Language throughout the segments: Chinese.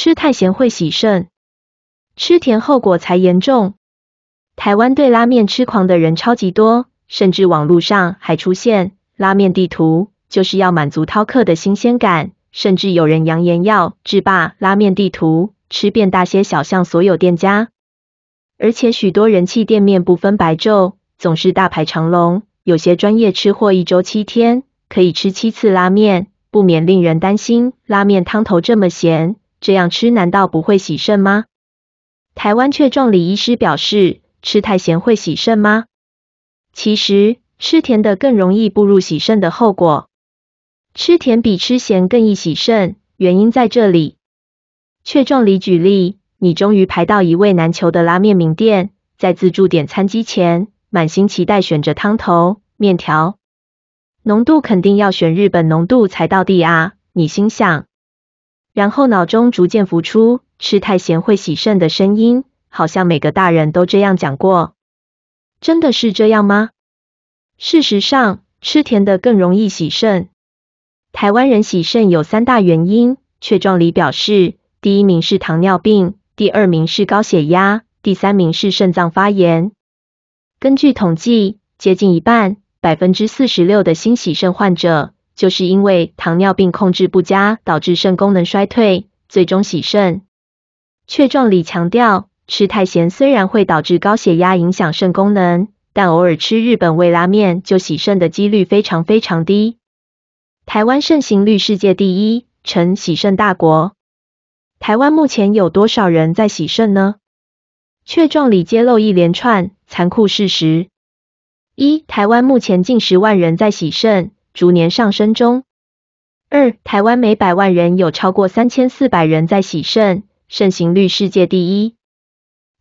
吃太咸会洗肾，吃甜后果才严重。台湾对拉面痴狂的人超级多，甚至网络上还出现拉面地图，就是要满足饕客的新鲜感。甚至有人扬言要制霸拉面地图，吃遍大街小巷所有店家。而且许多人气店面不分白昼，总是大排长龙。有些专业吃货一周七天可以吃七次拉面，不免令人担心拉面汤头这么咸。这样吃难道不会洗肾吗？台湾却壮李医师表示，吃太咸会洗肾吗？其实吃甜的更容易步入洗肾的后果。吃甜比吃咸更易洗肾，原因在这里。却壮李举例，你终于排到一位难求的拉面名店，在自助点餐机前，满心期待选着汤头、面条，浓度肯定要选日本浓度才到底啊，你心想。然后脑中逐渐浮出吃太咸会洗肾的声音，好像每个大人都这样讲过。真的是这样吗？事实上，吃甜的更容易洗肾。台湾人洗肾有三大原因，却状里表示，第一名是糖尿病，第二名是高血压，第三名是肾脏发炎。根据统计，接近一半（百分之四十六）的新洗肾患者。就是因为糖尿病控制不佳，导致肾功能衰退，最终喜肾。雀壮里强调，吃太咸虽然会导致高血压影响肾功能，但偶尔吃日本味拉面就喜肾的几率非常非常低。台湾肾行率世界第一，成喜肾大国。台湾目前有多少人在喜肾呢？雀壮里揭露一连串残酷事实：一，台湾目前近十万人在喜肾。逐年上升中。二、台湾每百万人有超过三千四百人在洗肾，盛行率世界第一。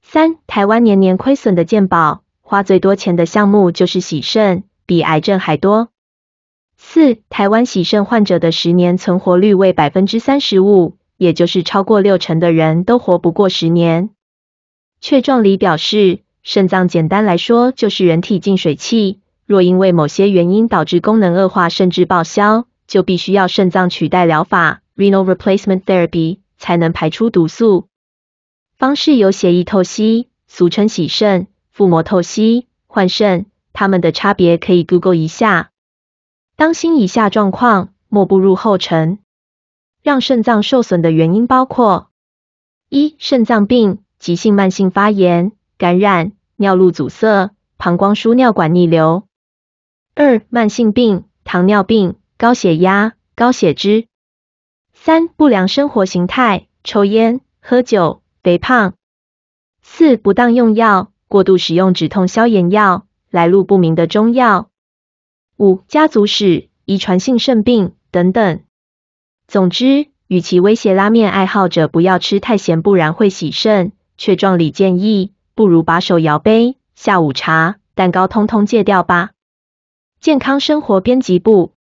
三、台湾年年亏损的健保，花最多钱的项目就是洗肾，比癌症还多。四、台湾洗肾患者的十年存活率为百分之三十五，也就是超过六成的人都活不过十年。雀壮里表示，肾脏简单来说就是人体净水器。若因为某些原因导致功能恶化甚至报销，就必须要肾脏取代疗法 （renal replacement therapy） 才能排出毒素。方式有血液透析，俗称洗肾；腹膜透析；换肾。它们的差别可以 Google 一下。当心以下状况，莫步入后尘。让肾脏受损的原因包括：一、肾脏病，急性、慢性发炎、感染、尿路阻塞、膀胱输尿管逆流。二、慢性病，糖尿病、高血压、高血脂。三、不良生活形态，抽烟、喝酒、肥胖。四、不当用药，过度使用止痛消炎药，来路不明的中药。五、家族史，遗传性肾病等等。总之，与其威胁拉面爱好者不要吃太咸，不然会洗肾，却壮里建议，不如把手摇杯、下午茶、蛋糕通通戒掉吧。健康生活编辑部。